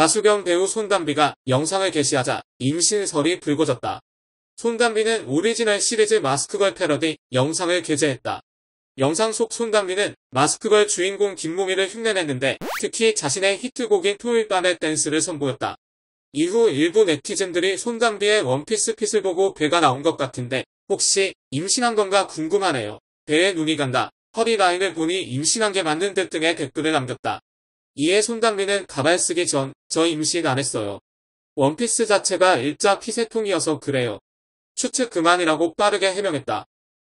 가수 겸 배우 손담비가 영상을 게시하자 임신설이 불거졌다. 손담비는 오리지널 시리즈 마스크걸 패러디 영상을 게재했다. 영상 속 손담비는 마스크걸 주인공 김모미를 흉내냈는데 특히 자신의 히트곡인 토요일 밤의 댄스를 선보였다. 이후 일부 네티즌들이 손담비의 원피스 핏을 보고 배가 나온 것 같은데 혹시 임신한 건가 궁금하네요. 배에 눈이 간다. 허리 라인을 보니 임신한 게 맞는 듯 등의 댓글을 남겼다. 이에 손담비는 가발 쓰기 전 저 임신 안 했어요. 원피스 자체가 일자 핏세통이어서 그래요. 추측 그만이라고 빠르게 해명했다.